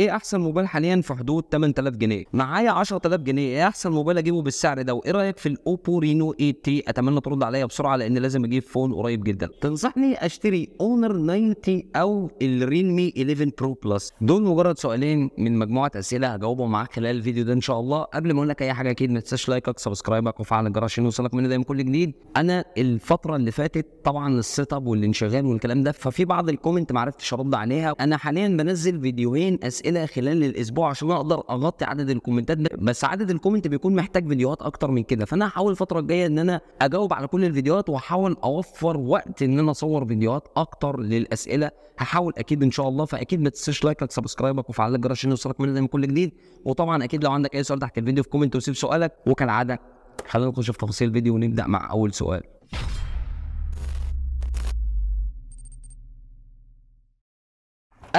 ايه احسن موبايل حاليا في حدود 8000 جنيه معايا 10000 جنيه ايه احسن موبايل اجيبه بالسعر ده وايه رايك في الاوبو رينو 8 تي اتمنى ترد عليا بسرعه لان لازم اجيب فون قريب جدا تنصحني اشتري اونر 90 او الريلمي 11 برو بلس دول مجرد سؤالين من مجموعه اسئله هجاوبهم معاك خلال الفيديو ده ان شاء الله قبل ما اقول لك اي حاجه اكيد ما تنساش لايكك سبسكرايبك وفعل الجرس عشان يوصلك مني دايما كل جديد انا الفتره اللي فاتت طبعا السيت اب والانشغال والكلام ده ففي بعض الكومنت ما عرفتش ارد عليها انا حاليا بنزل فيديوهين اسئله الى خلال الاسبوع عشان اقدر اغطي عدد الكومنتات ده بس عدد الكومنت بيكون محتاج فيديوهات اكتر من كده فانا هحاول الفتره الجايه ان انا اجاوب على كل الفيديوهات وهحاول اوفر وقت ان انا اصور فيديوهات اكتر للاسئله هحاول اكيد ان شاء الله فاكيد ما تنساش لايكك سبسكرايبك وفعل الجرس عشان يوصلك من كل جديد وطبعا اكيد لو عندك اي سؤال تحت الفيديو في كومنت وسيب سؤالك وكالعاده خلينا نخش في تفاصيل الفيديو ونبدا مع اول سؤال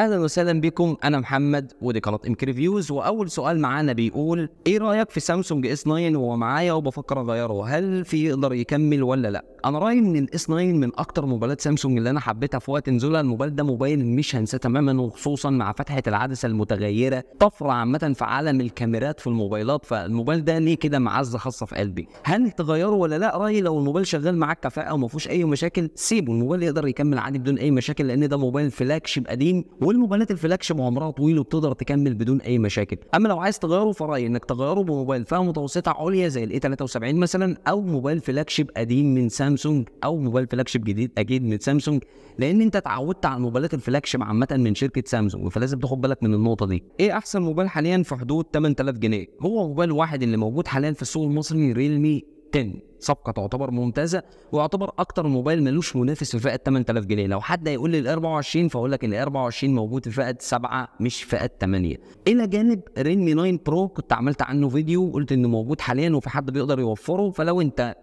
اهلا وسهلا بكم انا محمد ودي قناه امك ريفيوز واول سؤال معانا بيقول ايه رايك في سامسونج اس 9 وهو معايا وبفكر اغيره هل في يقدر يكمل ولا لا انا رايي ان الاس 9 من اكتر موبايلات سامسونج اللي انا حبيتها في وقت نزولها الموبايل ده موبايل مش هنساه تماما وخصوصا مع فتحه العدسه المتغيره طفره عامه في عالم الكاميرات في الموبايلات فالموبايل ده ليه كده معزه خاصه في قلبي هل تغيره ولا لا رايي لو الموبايل شغال معاك كفاءه وما فيهوش اي مشاكل سيبه الموبايل يقدر يكمل عادي بدون اي مشاكل لان ده موبايل فلاج شيب قديم والموبايلات الفلاكشن عمرها طويل وبتقدر تكمل بدون اي مشاكل اما لو عايز تغيره فرايي انك تغيره بموبايل فئه متوسطه عليا زي الاي 73 مثلا او موبايل فلاكشيب قديم من سامسونج او موبايل فلاكشيب جديد اكيد من سامسونج لان انت اتعودت على الموبايلات الفلاكشيب عامه من شركه سامسونج فلازم تاخد بالك من النقطه دي ايه احسن موبايل حاليا في حدود 8000 جنيه هو موبايل واحد اللي موجود حاليا في السوق المصري ريلمي 10 صفقه تعتبر ممتازه ويعتبر اكتر موبايل ملوش منافس في فئه 8000 جنيه لو حد هيقول لي ال 24 فاقول لك ال 24 موجود في فئه 7 مش فئه 8 الى جانب ريلمي 9 برو كنت عملت عنه فيديو وقلت انه موجود حاليا وفي حد بيقدر يوفره فلو انت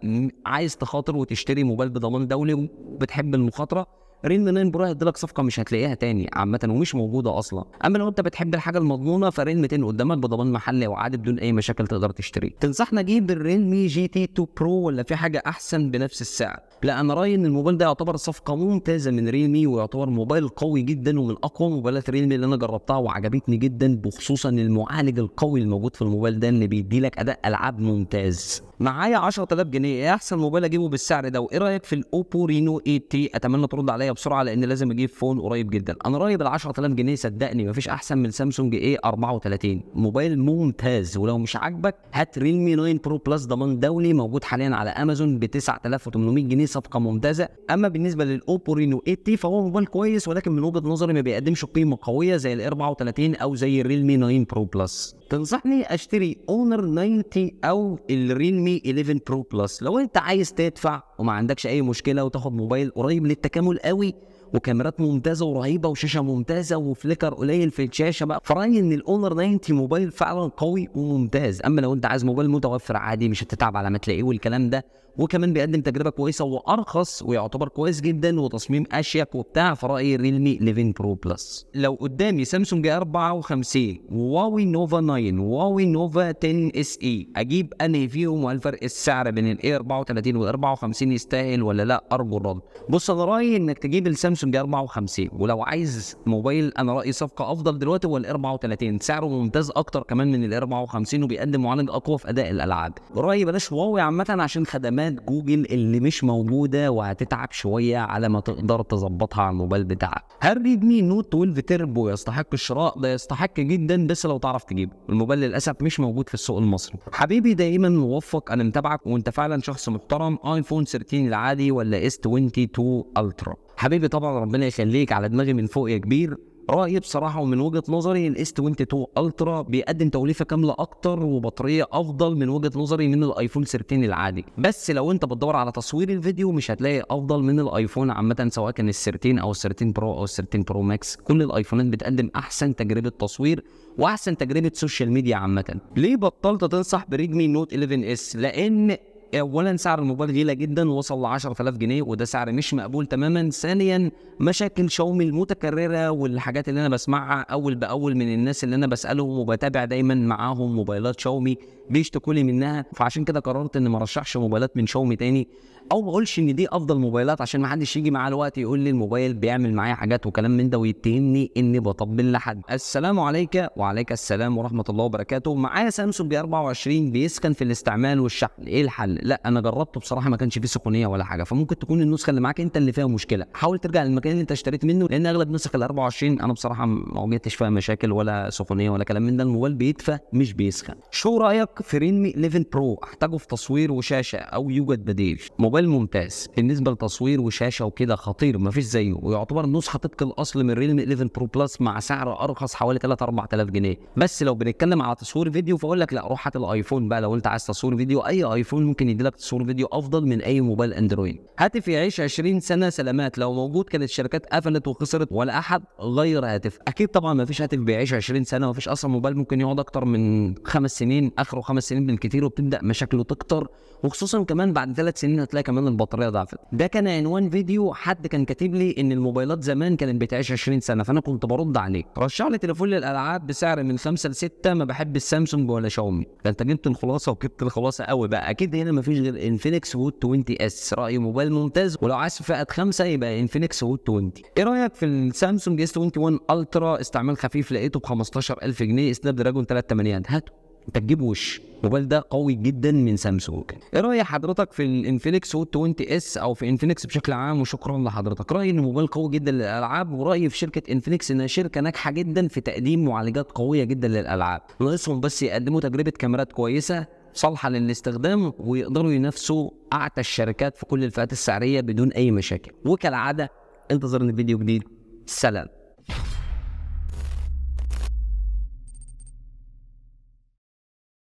عايز تخاطر وتشتري موبايل بضمان دولي وبتحب المخاطره رن ناين برو هيديلك صفقه مش هتلاقيها تاني عامه ومش موجوده اصلا اما لو انت بتحب الحاجه المضمونه فرن 200 قدامك بضمان محلي وعادي بدون اي مشاكل تقدر تشتريه تنصحنا اجيب مي جي تي 2 برو ولا في حاجه احسن بنفس السعر لا انا رايي ان الموبايل ده يعتبر صفقه ممتازه من ريلمي ويعتبر موبايل قوي جدا ومن اقوى موبايلات ريلمي اللي انا جربتها وعجبتني جدا بخصوصا المعالج القوي الموجود في الموبايل ده اللي بيدي لك اداء العاب ممتاز معايا 10000 جنيه ايه احسن موبايل اجيبه بالسعر ده وايه رايك في الاوبو رينو 8 تي اتمنى ترد عليا بسرعه لان لازم اجيب فون قريب جدا انا رايي بال 10000 جنيه صدقني مفيش احسن من سامسونج اي 34 موبايل ممتاز ولو مش عاجبك هات ريلمي 9 برو بلس ضمان دولي موجود حاليا على امازون ب 9800 جنيه صفقه ممتازه اما بالنسبه للاوبو رينو إيه تي فهو موبايل كويس ولكن من وجهه نظري ما بيقدمش قيمه قويه زي ال 34 او زي الريلمي 9 برو بلس تنصحني اشتري اونر 90 او الريلمي 11 برو بلس لو انت عايز تدفع وما عندكش اي مشكله وتاخد موبايل قريب للتكامل قوي وكاميرات ممتازه ورهيبه وشاشه ممتازه وفليكر قليل في الشاشه بقى فرايي ان الاونر 90 موبايل فعلا قوي وممتاز اما لو انت عايز موبايل متوفر عادي مش هتتعب على ما تلاقيه والكلام ده وكمان بيقدم تجربه كويسه وارخص ويعتبر كويس جدا وتصميم اشيك وبتاع في رايي ريلمي 11 برو بلس لو قدامي سامسونج 54 وواوي نوفا 9 وواوي نوفا 10 اس اي اجيب انهي فيهم وهل فرق السعر بين الاي 34 وال 54 يستاهل ولا لا ارجو الرد بص انا رايي انك تجيب السامسونج 54 ولو عايز موبايل انا رايي صفقه افضل دلوقتي هو ال 34 سعره ممتاز اكتر كمان من ال 54 وبيقدم معالج اقوى في اداء الالعاب رايي بلاش واوي عامه عشان خدمات خدمات جوجل اللي مش موجوده وهتتعب شويه على ما تقدر تظبطها على الموبايل بتاعك هل ريدمي نوت 12 تربو يستحق الشراء ده يستحق جدا بس لو تعرف تجيبه الموبايل للاسف مش موجود في السوق المصري حبيبي دايما موفق انا متابعك وانت فعلا شخص محترم ايفون 13 العادي ولا اس 22 الترا حبيبي طبعا ربنا يخليك على دماغي من فوق يا كبير رايي بصراحه ومن وجهه نظري الاس 22 الترا بيقدم توليفه كامله اكتر وبطاريه افضل من وجهه نظري من الايفون 13 العادي بس لو انت بتدور على تصوير الفيديو مش هتلاقي افضل من الايفون عامه سواء كان ال 13 او ال 13 برو او ال 13 برو ماكس كل الايفونات بتقدم احسن تجربه تصوير واحسن تجربه سوشيال ميديا عامه ليه بطلت تنصح بريدمي نوت 11 اس لان اولا سعر الموبايل غالي جدا وصل ل 10000 جنيه وده سعر مش مقبول تماما ثانيا مشاكل شاومي المتكرره والحاجات اللي انا بسمعها اول باول من الناس اللي انا بسالهم وبتابع دايما معاهم موبايلات شاومي بيشتكوا لي منها فعشان كده قررت ان ما موبايلات من شاومي تاني او ما اقولش ان دي افضل موبايلات عشان ما حدش يجي معاه الوقت يقول لي الموبايل بيعمل معايا حاجات وكلام من ده ويتهمني اني بطبل لحد السلام عليك وعليك السلام ورحمه الله وبركاته معايا سامسونج 24 بيسخن في الاستعمال والشحن ايه الحل لا انا جربته بصراحه ما كانش فيه سخونيه ولا حاجه فممكن تكون النسخه اللي معاك انت اللي فيها مشكله حاول ترجع للمكان اللي انت اشتريت منه لان اغلب نسخ ال 24 انا بصراحه ما واجهتش فيها مشاكل ولا سخونيه ولا كلام من ده الموبايل بيدفى مش بيسخن شو رايك في ريلمي 11 برو احتاجه في تصوير وشاشه او يوجد بديل موبايل موبايل ممتاز بالنسبه لتصوير وشاشه وكده خطير مفيش زيه ويعتبر نسخه طبق الاصل من ريلمي 11 برو بلس مع سعر ارخص حوالي 3 4000 جنيه بس لو بنتكلم على تصوير فيديو فاقول لك لا روح هات الايفون بقى لو انت عايز تصوير فيديو اي ايفون ممكن يديلك تصوير فيديو افضل من اي موبايل اندرويد هاتف يعيش 20 سنه سلامات لو موجود كانت الشركات قفلت وخسرت ولا احد غير هاتف اكيد طبعا مفيش هاتف بيعيش 20 سنه مفيش اصلا موبايل ممكن يقعد اكتر من خمس سنين اخره خمس سنين بالكثير وبتبدا مشاكله تكتر وخصوصا كمان بعد ثلاث سنين هتلاقي كمان البطاريه ضعفت ده كان عنوان فيديو حد كان كاتب لي ان الموبايلات زمان كانت بتعيش 20 سنه فانا كنت برد عليه رشح لي تليفون للالعاب بسعر من 5 ل 6 ما بحب السامسونج ولا شاومي فانت جبت الخلاصه وكبت الخلاصه قوي بقى اكيد هنا مفيش غير انفينكس وود 20 اس راي موبايل ممتاز ولو عايز فئه خمسه يبقى انفينكس وود 20 ايه رايك في السامسونج اس 21 الترا استعمال خفيف لقيته ب 15000 جنيه سناب دراجون 3 8 هاته انت تجيب وش الموبايل ده قوي جدا من سامسونج ايه راي حضرتك في الانفينكس هوت 20 اس او في انفينكس بشكل عام وشكرا لحضرتك رايي ان الموبايل قوي جدا للالعاب ورايي في شركه انفينكس انها شركه ناجحه جدا في تقديم معالجات قويه جدا للالعاب ناقصهم بس يقدموا تجربه كاميرات كويسه صالحه للاستخدام ويقدروا ينافسوا اعتى الشركات في كل الفئات السعريه بدون اي مشاكل وكالعاده انتظر فيديو جديد سلام